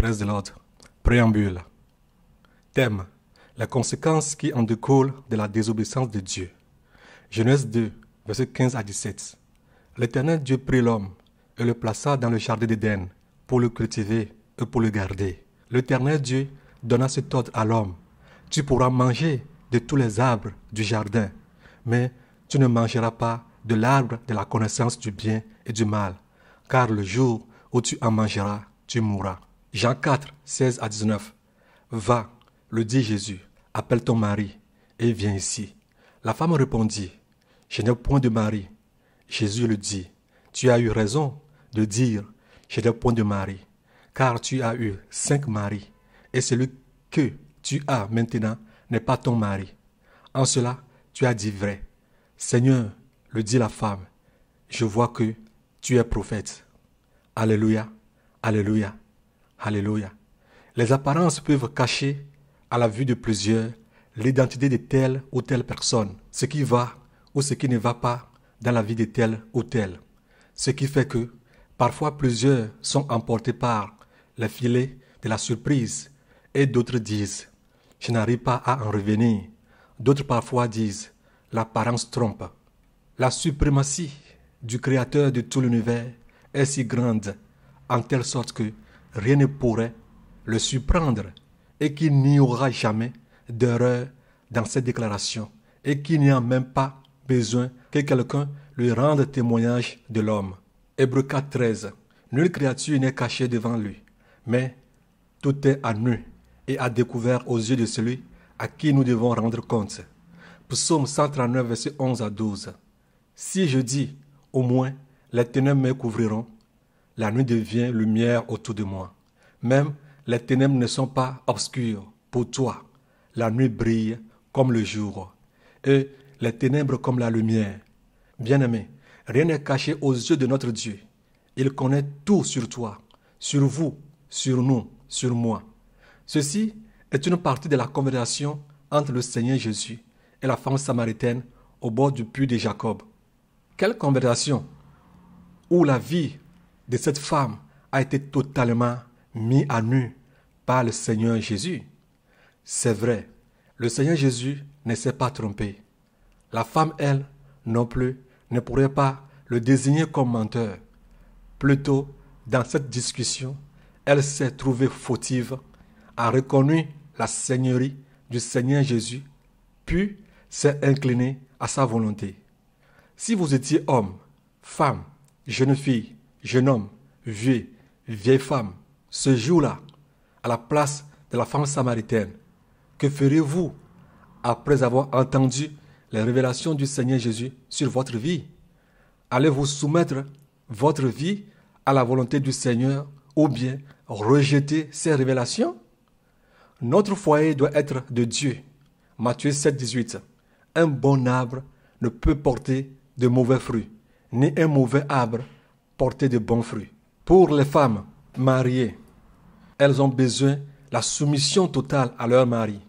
Presse de l'Ordre, Préambule. Thème. La conséquence qui en découle de la désobéissance de Dieu. Genèse 2, versets 15 à 17. L'Éternel Dieu prit l'homme et le plaça dans le jardin d'Éden pour le cultiver et pour le garder. L'Éternel Dieu donna cet ordre à l'homme. Tu pourras manger de tous les arbres du jardin, mais tu ne mangeras pas de l'arbre de la connaissance du bien et du mal, car le jour où tu en mangeras, tu mourras. Jean 4, 16 à 19. Va, le dit Jésus, appelle ton mari et viens ici. La femme répondit, Je n'ai point de mari. Jésus le dit, Tu as eu raison de dire, Je n'ai point de mari, car tu as eu cinq maris, et celui que tu as maintenant n'est pas ton mari. En cela, tu as dit vrai. Seigneur, le dit la femme, je vois que tu es prophète. Alléluia, Alléluia. Alléluia. Les apparences peuvent cacher à la vue de plusieurs l'identité de telle ou telle personne, ce qui va ou ce qui ne va pas dans la vie de telle ou telle. Ce qui fait que parfois plusieurs sont emportés par le filet de la surprise et d'autres disent je n'arrive pas à en revenir. D'autres parfois disent l'apparence trompe. La suprématie du créateur de tout l'univers est si grande en telle sorte que rien ne pourrait le surprendre et qu'il n'y aura jamais d'erreur dans ses déclarations et qu'il n'y a même pas besoin que quelqu'un lui rende témoignage de l'homme. Hébreu 4, 13. Nulle créature n'est cachée devant lui, mais tout est à nu et à découvert aux yeux de celui à qui nous devons rendre compte. Psaume 139, verset 11 à 12. Si je dis, au moins, les ténèbres me couvriront, la nuit devient lumière autour de moi. Même les ténèbres ne sont pas obscures pour toi. La nuit brille comme le jour, et les ténèbres comme la lumière. Bien-aimé, rien n'est caché aux yeux de notre Dieu. Il connaît tout sur toi, sur vous, sur nous, sur moi. Ceci est une partie de la conversation entre le Seigneur Jésus et la femme samaritaine au bord du puits de Jacob. Quelle conversation où la vie de cette femme a été totalement mis à nu par le Seigneur Jésus. C'est vrai, le Seigneur Jésus ne s'est pas trompé. La femme, elle, non plus, ne pourrait pas le désigner comme menteur. Plutôt, dans cette discussion, elle s'est trouvée fautive, a reconnu la seigneurie du Seigneur Jésus, puis s'est inclinée à sa volonté. Si vous étiez homme, femme, jeune fille, jeune homme, vieux, vieille femme, ce jour-là, à la place de la femme samaritaine, que ferez-vous après avoir entendu les révélations du Seigneur Jésus sur votre vie Allez-vous soumettre votre vie à la volonté du Seigneur ou bien rejeter ces révélations Notre foyer doit être de Dieu. Matthieu 7, 18. Un bon arbre ne peut porter de mauvais fruits, ni un mauvais arbre porter de bons fruits. Pour les femmes mariées, elles ont besoin de la soumission totale à leur mari.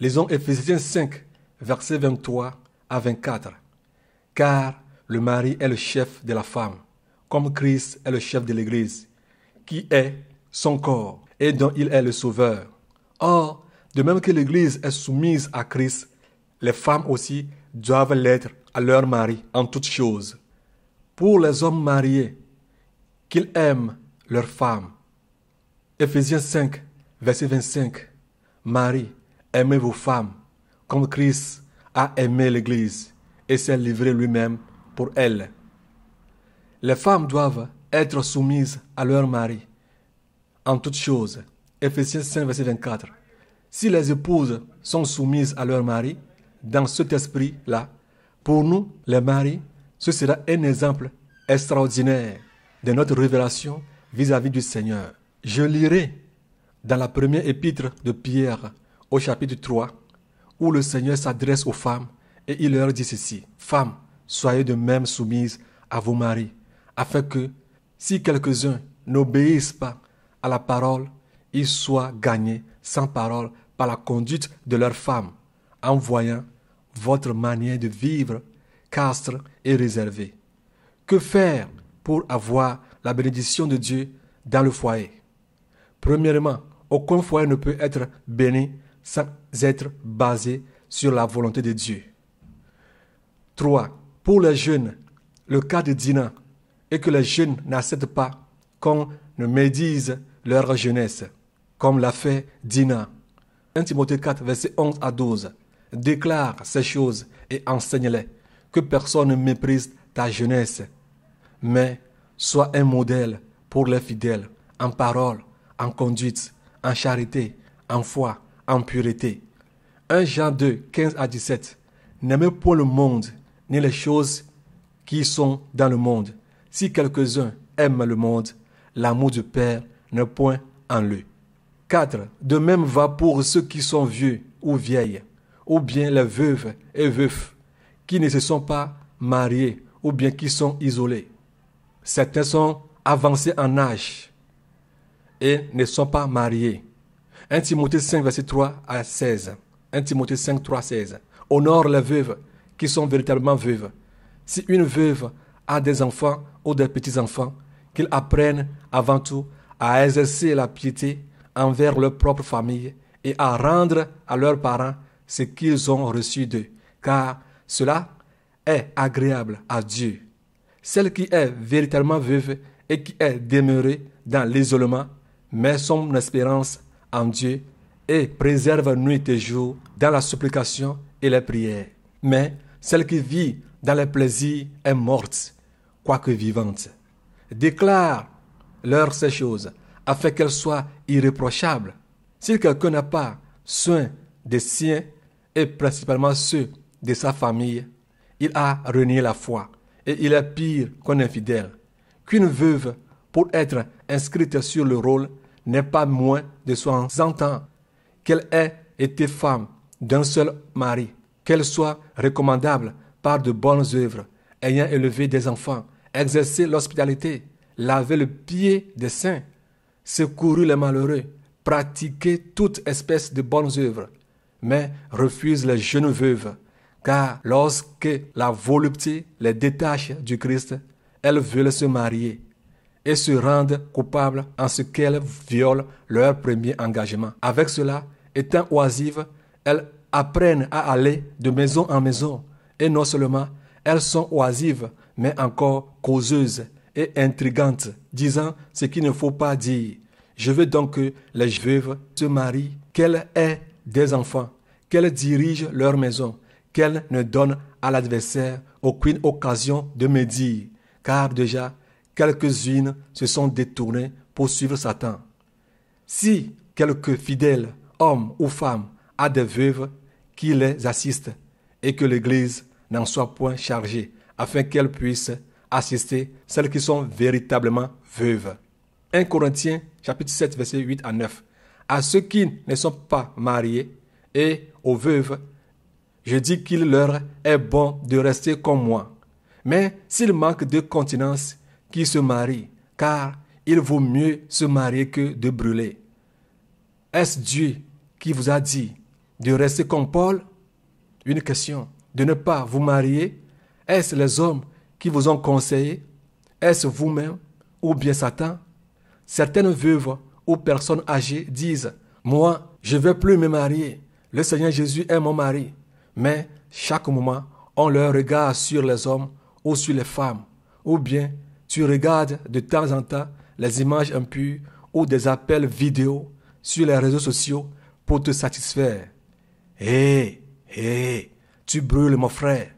Lisons Ephésiens 5, versets 23 à 24. Car le mari est le chef de la femme, comme Christ est le chef de l'Église, qui est son corps et dont il est le sauveur. Or, de même que l'Église est soumise à Christ, les femmes aussi doivent l'être à leur mari en toutes choses pour les hommes mariés, qu'ils aiment leurs femmes. Éphésiens 5, verset 25. Marie, aimez vos femmes, comme Christ a aimé l'Église et s'est livré lui-même pour elle. Les femmes doivent être soumises à leur mari en toutes choses. Éphésiens 5, verset 24. Si les épouses sont soumises à leur mari, dans cet esprit-là, pour nous, les maris, ce sera un exemple extraordinaire de notre révélation vis-à-vis du Seigneur. Je lirai dans la première épître de Pierre au chapitre 3 où le Seigneur s'adresse aux femmes et il leur dit ceci. Femmes, soyez de même soumises à vos maris, afin que si quelques-uns n'obéissent pas à la parole, ils soient gagnés sans parole par la conduite de leurs femmes, en voyant votre manière de vivre castre et réservé. Que faire pour avoir la bénédiction de Dieu dans le foyer Premièrement, aucun foyer ne peut être béni sans être basé sur la volonté de Dieu. 3. Pour les jeunes, le cas de Dina est que les jeunes n'acceptent pas qu'on ne médise leur jeunesse, comme l'a fait Dina. 1 Timothée 4, verset 11 à 12 déclare ces choses et enseigne-les que personne ne méprise ta jeunesse, mais sois un modèle pour les fidèles en parole, en conduite, en charité, en foi, en pureté. 1 Jean 2, 15 à 17. N'aimez point le monde, ni les choses qui sont dans le monde. Si quelques-uns aiment le monde, l'amour du Père ne point en lui. 4. De même va pour ceux qui sont vieux ou vieilles, ou bien les veuves et veufs qui ne se sont pas mariés ou bien qui sont isolés. Certains sont avancés en âge et ne sont pas mariés. 1 Timothée 5, verset 3 à 16. 1 Timothée 5, 3, 16. Honore les veuves qui sont véritablement veuves. Si une veuve a des enfants ou des petits-enfants, qu'ils apprennent avant tout à exercer la piété envers leur propre famille et à rendre à leurs parents ce qu'ils ont reçu d'eux, car cela est agréable à Dieu. Celle qui est véritablement vive et qui est demeurée dans l'isolement met son espérance en Dieu et préserve nuit et jour dans la supplication et la prière. Mais celle qui vit dans les plaisirs est morte, quoique vivante. Déclare leur ces choses afin qu'elles soient irréprochables. Si quelqu'un n'a pas soin des siens et principalement ceux de sa famille, il a renié la foi et il est pire qu'un infidèle. Qu'une veuve, pour être inscrite sur le rôle, n'est pas moins de 60 ans, qu'elle ait été femme d'un seul mari, qu'elle soit recommandable par de bonnes œuvres, ayant élevé des enfants, exercé l'hospitalité, lavé le pied des saints, secouru les malheureux, pratiqué toute espèce de bonnes œuvres, mais refuse les jeunes veuves, car lorsque la volupté les détache du Christ, elles veulent se marier et se rendent coupables en ce qu'elles violent leur premier engagement. Avec cela, étant oisives, elles apprennent à aller de maison en maison. Et non seulement elles sont oisives, mais encore causeuses et intrigantes, disant ce qu'il ne faut pas dire. Je veux donc que les veuves se marient, qu'elles aient des enfants, qu'elles dirigent leur maison, qu'elle ne donne à l'adversaire aucune occasion de médire, car déjà quelques-unes se sont détournées pour suivre Satan. Si quelque fidèle, homme ou femme, a des veuves qui les assistent et que l'Église n'en soit point chargée afin qu'elle puisse assister celles qui sont véritablement veuves. 1 Corinthiens chapitre 7 verset 8 à 9. À ceux qui ne sont pas mariés et aux veuves je dis qu'il leur est bon de rester comme moi. Mais s'il manque de continence, qu'ils se marient, car il vaut mieux se marier que de brûler. Est-ce Dieu qui vous a dit de rester comme Paul Une question. De ne pas vous marier Est-ce les hommes qui vous ont conseillé Est-ce vous-même ou bien Satan Certaines veuves ou personnes âgées disent, Moi, je ne veux plus me marier. Le Seigneur Jésus est mon mari mais chaque moment, on leur regarde sur les hommes ou sur les femmes, ou bien tu regardes de temps en temps les images impures ou des appels vidéo sur les réseaux sociaux pour te satisfaire. Hé, hé, tu brûles mon frère,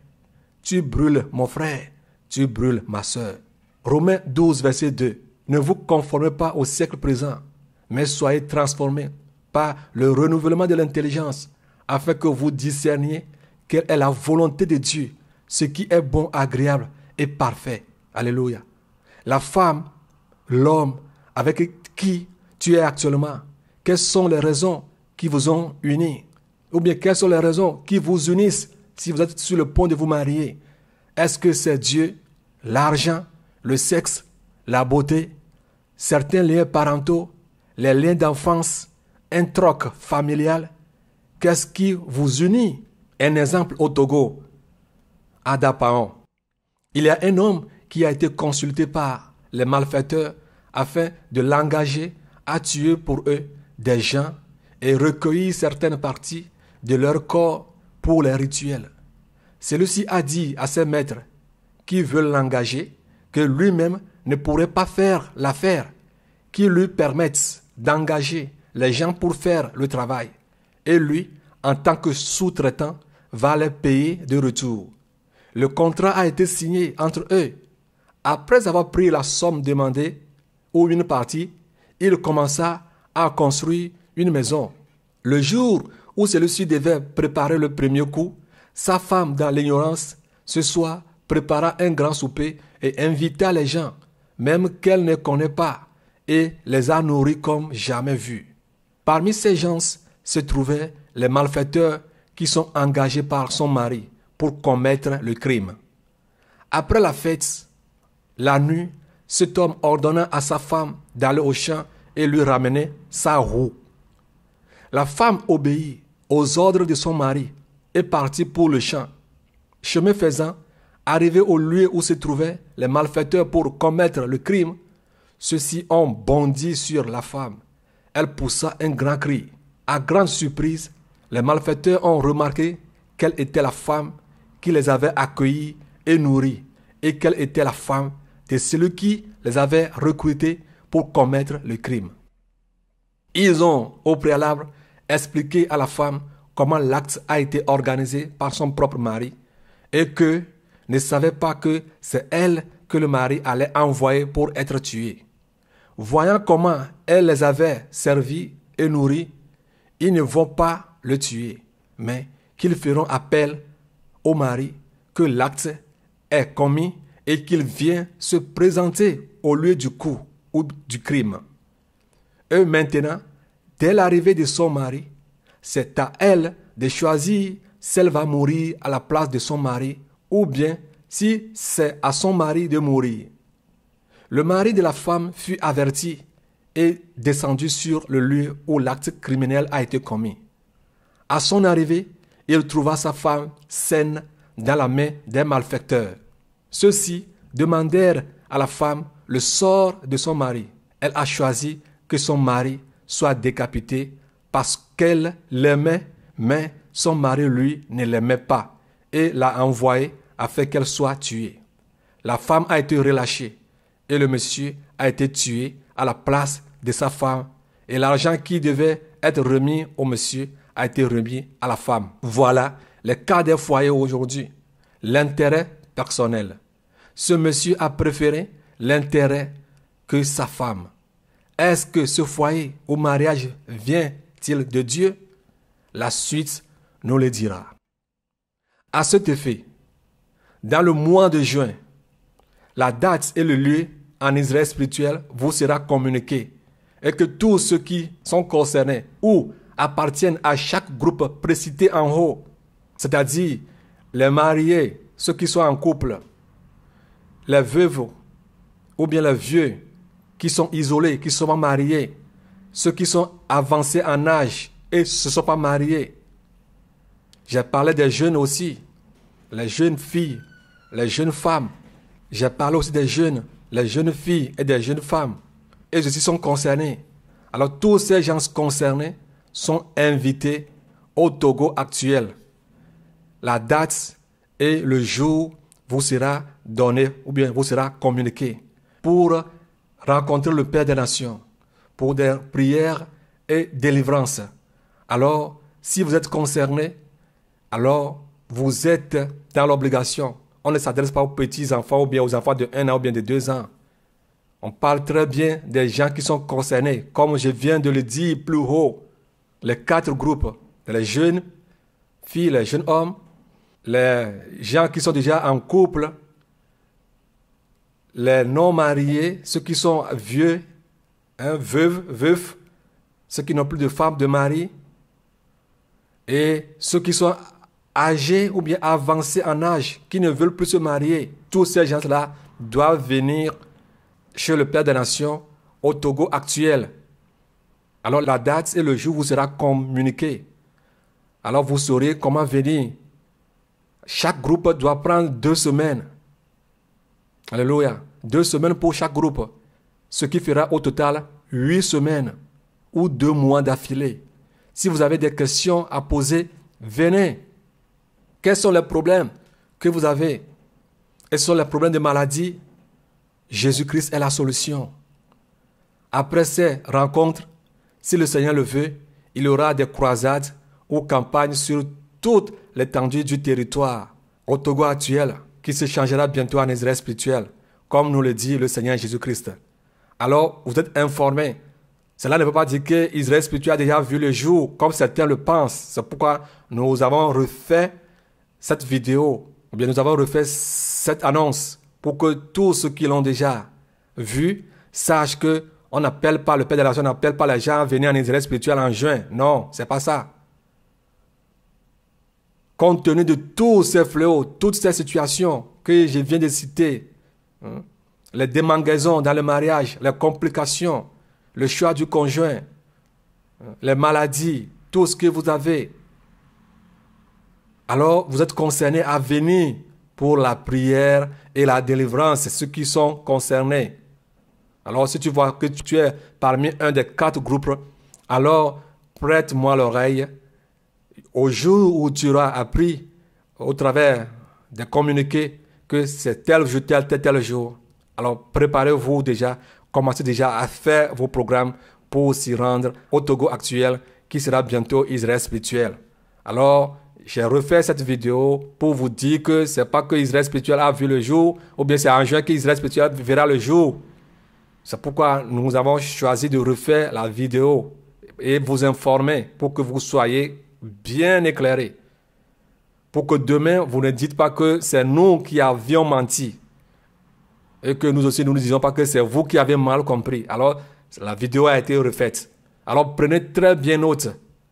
tu brûles mon frère, tu brûles ma soeur. Romains 12, verset 2. Ne vous conformez pas au siècle présent, mais soyez transformés par le renouvellement de l'intelligence afin que vous discerniez quelle est la volonté de Dieu, ce qui est bon, agréable et parfait. Alléluia. La femme, l'homme avec qui tu es actuellement, quelles sont les raisons qui vous ont unis Ou bien quelles sont les raisons qui vous unissent si vous êtes sur le point de vous marier Est-ce que c'est Dieu, l'argent, le sexe, la beauté, certains liens parentaux, les liens d'enfance, un troc familial Qu'est-ce qui vous unit Un exemple au Togo, Dapaon. Il y a un homme qui a été consulté par les malfaiteurs afin de l'engager à tuer pour eux des gens et recueillir certaines parties de leur corps pour les rituels. Celui-ci a dit à ses maîtres qui veulent l'engager que lui-même ne pourrait pas faire l'affaire qui lui permette d'engager les gens pour faire le travail et lui, en tant que sous-traitant, va les payer de retour. Le contrat a été signé entre eux. Après avoir pris la somme demandée, ou une partie, il commença à construire une maison. Le jour où celui-ci devait préparer le premier coup, sa femme, dans l'ignorance, ce soir prépara un grand souper et invita les gens, même qu'elle ne connaît pas, et les a nourris comme jamais vus. Parmi ces gens, se trouvaient les malfaiteurs qui sont engagés par son mari pour commettre le crime. Après la fête, la nuit, cet homme ordonna à sa femme d'aller au champ et lui ramener sa roue. La femme obéit aux ordres de son mari et partit pour le champ. Chemin faisant, arrivé au lieu où se trouvaient les malfaiteurs pour commettre le crime, ceux-ci ont bondi sur la femme. Elle poussa un grand cri. À grande surprise, les malfaiteurs ont remarqué quelle était la femme qui les avait accueillis et nourris, et quelle était la femme de celui qui les avait recrutés pour commettre le crime. Ils ont, au préalable, expliqué à la femme comment l'acte a été organisé par son propre mari, et que ne savait pas que c'est elle que le mari allait envoyer pour être tué. Voyant comment elle les avait servis et nourris, ils ne vont pas le tuer, mais qu'ils feront appel au mari, que l'acte est commis et qu'il vient se présenter au lieu du coup ou du crime. Et maintenant, dès l'arrivée de son mari, c'est à elle de choisir si elle va mourir à la place de son mari ou bien si c'est à son mari de mourir. Le mari de la femme fut averti et descendu sur le lieu où l'acte criminel a été commis. À son arrivée, il trouva sa femme saine dans la main des malfaiteurs. Ceux-ci demandèrent à la femme le sort de son mari. Elle a choisi que son mari soit décapité parce qu'elle l'aimait, mais son mari, lui, ne l'aimait pas et l'a envoyé afin qu'elle soit tuée. La femme a été relâchée et le monsieur a été tué à la place de sa femme et l'argent qui devait être remis au monsieur a été remis à la femme. Voilà le cas des foyers aujourd'hui. L'intérêt personnel. Ce monsieur a préféré l'intérêt que sa femme. Est-ce que ce foyer au mariage vient-il de Dieu La suite nous le dira. À cet effet, dans le mois de juin, la date et le lieu en Israël spirituel vous sera communiqué et que tous ceux qui sont concernés ou appartiennent à chaque groupe précité en haut, c'est-à-dire les mariés, ceux qui sont en couple, les veuves ou bien les vieux qui sont isolés, qui sont pas mariés, ceux qui sont avancés en âge et ne se sont pas mariés. J'ai parlé des jeunes aussi, les jeunes filles, les jeunes femmes. J'ai parlé aussi des jeunes les jeunes filles et des jeunes femmes, et ceux sont concernés. Alors tous ces gens concernés sont invités au Togo actuel. La date et le jour vous sera donné ou bien vous sera communiqué pour rencontrer le Père des Nations, pour des prières et délivrances. Alors, si vous êtes concerné, alors vous êtes dans l'obligation on ne s'adresse pas aux petits enfants ou bien aux enfants de 1 an ou bien de 2 ans. On parle très bien des gens qui sont concernés, comme je viens de le dire plus haut. Les quatre groupes, les jeunes filles, les jeunes hommes, les gens qui sont déjà en couple, les non mariés, ceux qui sont vieux, hein, veuves, veufs, ceux qui n'ont plus de femme, de mari, et ceux qui sont âgés ou bien avancés en âge qui ne veulent plus se marier, tous ces gens-là doivent venir chez le Père des Nations au Togo actuel. Alors la date et le jour vous sera communiqué. Alors vous saurez comment venir. Chaque groupe doit prendre deux semaines. Alléluia. Deux semaines pour chaque groupe. Ce qui fera au total huit semaines ou deux mois d'affilée. Si vous avez des questions à poser, venez. Quels sont les problèmes que vous avez ce sont les problèmes de maladie Jésus-Christ est la solution. Après ces rencontres, si le Seigneur le veut, il y aura des croisades ou campagnes sur toute l'étendue du territoire au Togo actuel qui se changera bientôt en Israël spirituel, comme nous le dit le Seigneur Jésus-Christ. Alors, vous êtes informés. Cela ne veut pas dire que Israël spirituel a déjà vu le jour, comme certains le pensent. C'est pourquoi nous avons refait cette vidéo, bien nous avons refait cette annonce pour que tous ceux qui l'ont déjà vu sachent que on n'appelle pas le Père de la on n'appelle pas les gens à venir en Israël spirituel en juin. Non, c'est pas ça. Compte tenu de tous ces fléaux, toutes ces situations que je viens de citer, hein, les démangaisons dans le mariage, les complications, le choix du conjoint, hein, les maladies, tout ce que vous avez, alors vous êtes concernés à venir pour la prière et la délivrance, ceux qui sont concernés. Alors si tu vois que tu es parmi un des quatre groupes, alors prête-moi l'oreille. Au jour où tu auras appris au travers des communiqués que c'est tel jour, tel, tel, tel jour, alors préparez-vous déjà, commencez déjà à faire vos programmes pour s'y rendre au Togo actuel qui sera bientôt Israël spirituel. Alors j'ai refait cette vidéo pour vous dire que ce n'est pas que Israël spirituel a vu le jour, ou bien c'est en juin qu'Israël spirituel verra le jour. C'est pourquoi nous avons choisi de refaire la vidéo et vous informer pour que vous soyez bien éclairés. Pour que demain, vous ne dites pas que c'est nous qui avions menti. Et que nous aussi, nous ne disons pas que c'est vous qui avez mal compris. Alors, la vidéo a été refaite. Alors, prenez très bien note.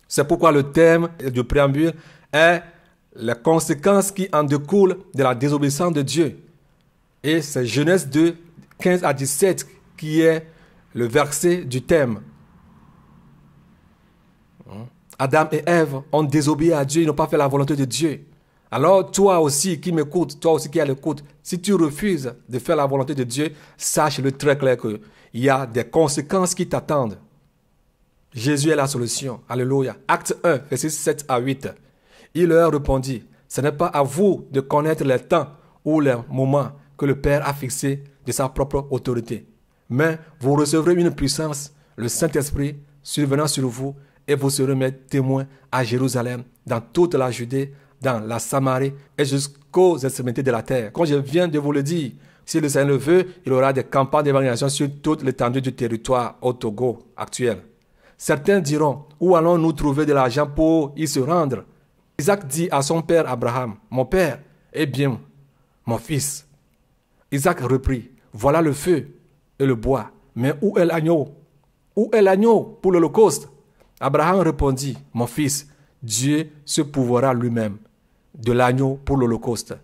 C'est pourquoi le thème du préambule est la conséquence qui en découle de la désobéissance de Dieu. Et c'est Genèse 2, 15 à 17 qui est le verset du thème. Adam et Ève ont désobéi à Dieu, ils n'ont pas fait la volonté de Dieu. Alors toi aussi qui m'écoutes, toi aussi qui l'écoute, si tu refuses de faire la volonté de Dieu, sache-le très clair qu'il y a des conséquences qui t'attendent. Jésus est la solution. Alléluia. Acte 1, verset 7 à 8. Il leur répondit, ce n'est pas à vous de connaître les temps ou les moments que le Père a fixés de sa propre autorité, mais vous recevrez une puissance, le Saint-Esprit, survenant sur vous, et vous serez mes témoins à Jérusalem, dans toute la Judée, dans la Samarie et jusqu'aux extrémités de la terre. Quand je viens de vous le dire, si le Seigneur le veut, il aura des campagnes d'évangélisation sur toute l'étendue du territoire au Togo actuel. Certains diront, où allons-nous trouver de l'argent pour y se rendre Isaac dit à son père Abraham, Mon père, eh bien, mon fils. Isaac reprit, Voilà le feu et le bois, mais où est l'agneau Où est l'agneau pour l'Holocauste Abraham répondit, Mon fils, Dieu se pouvoira lui-même de l'agneau pour l'Holocauste.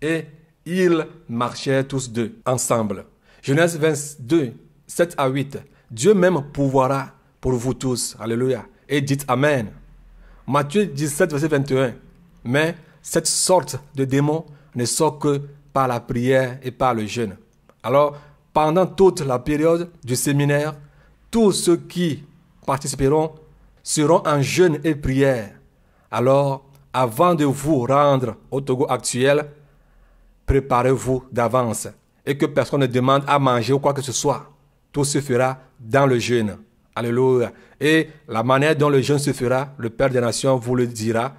Et ils marchèrent tous deux ensemble. Genèse 22, 7 à 8. Dieu même pouvoira pour vous tous. Alléluia. Et dites Amen. Matthieu 17, verset 21. Mais cette sorte de démon ne sort que par la prière et par le jeûne. Alors, pendant toute la période du séminaire, tous ceux qui participeront seront en jeûne et prière. Alors, avant de vous rendre au Togo actuel, préparez-vous d'avance et que personne ne demande à manger ou quoi que ce soit. Tout se fera dans le jeûne. Alléluia. Et la manière dont le jeûne se fera, le Père des Nations vous le dira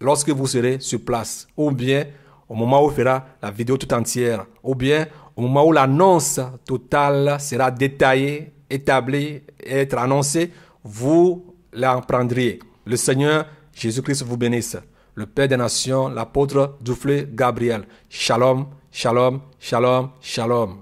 lorsque vous serez sur place. Ou bien au moment où il fera la vidéo tout entière. Ou bien au moment où l'annonce totale sera détaillée, établie être annoncée, vous la prendriez. Le Seigneur Jésus-Christ vous bénisse. Le Père des Nations, l'apôtre doufflé Gabriel. Shalom, shalom, shalom, shalom.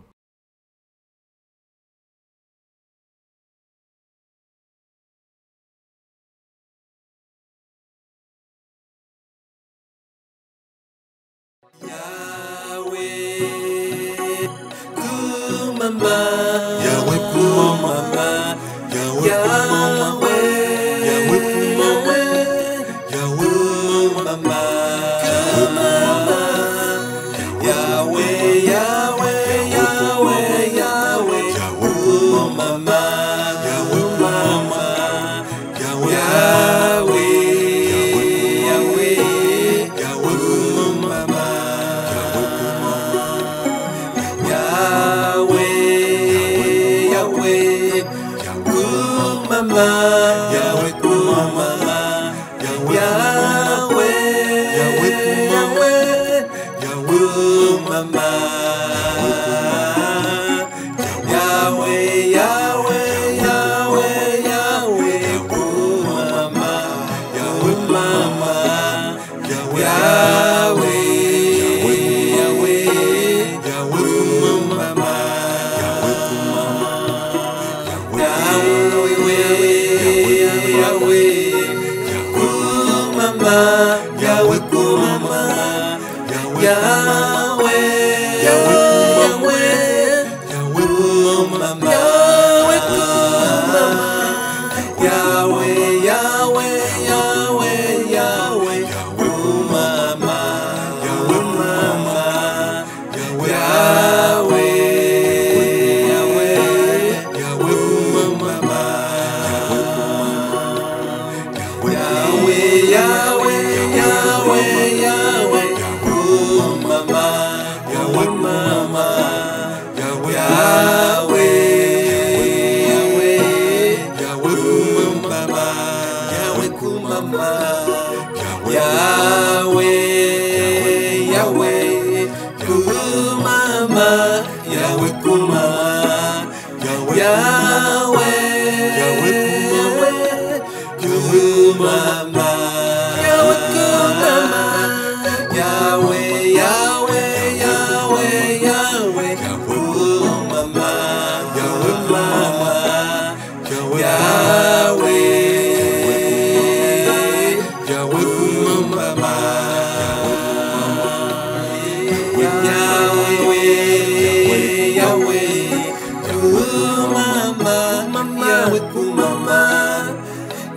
with Kumama,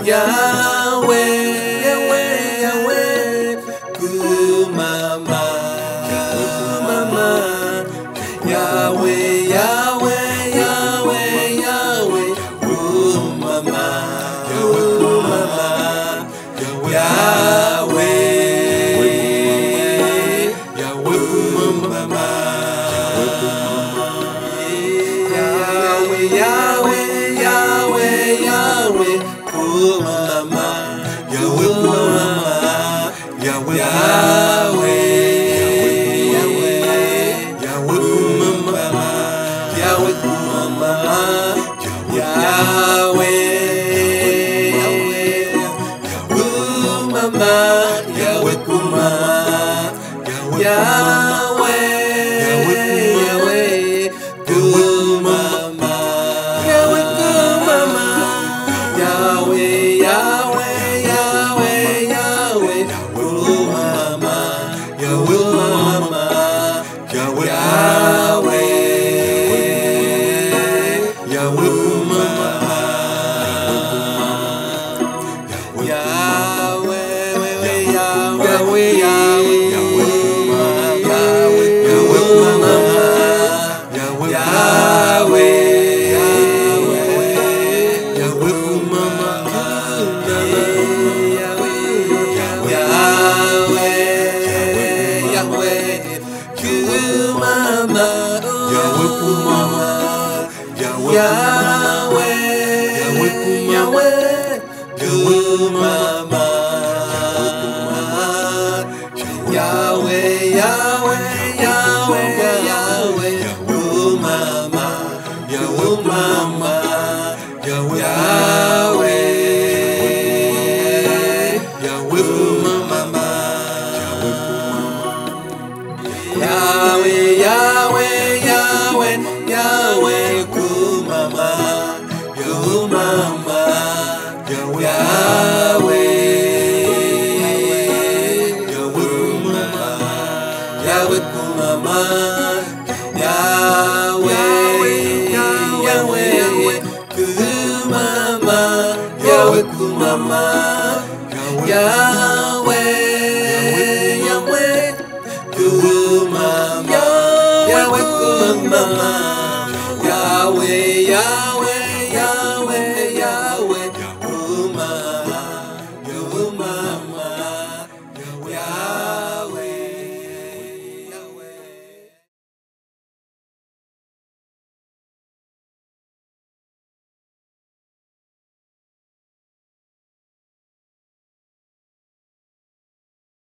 Yahweh. mama.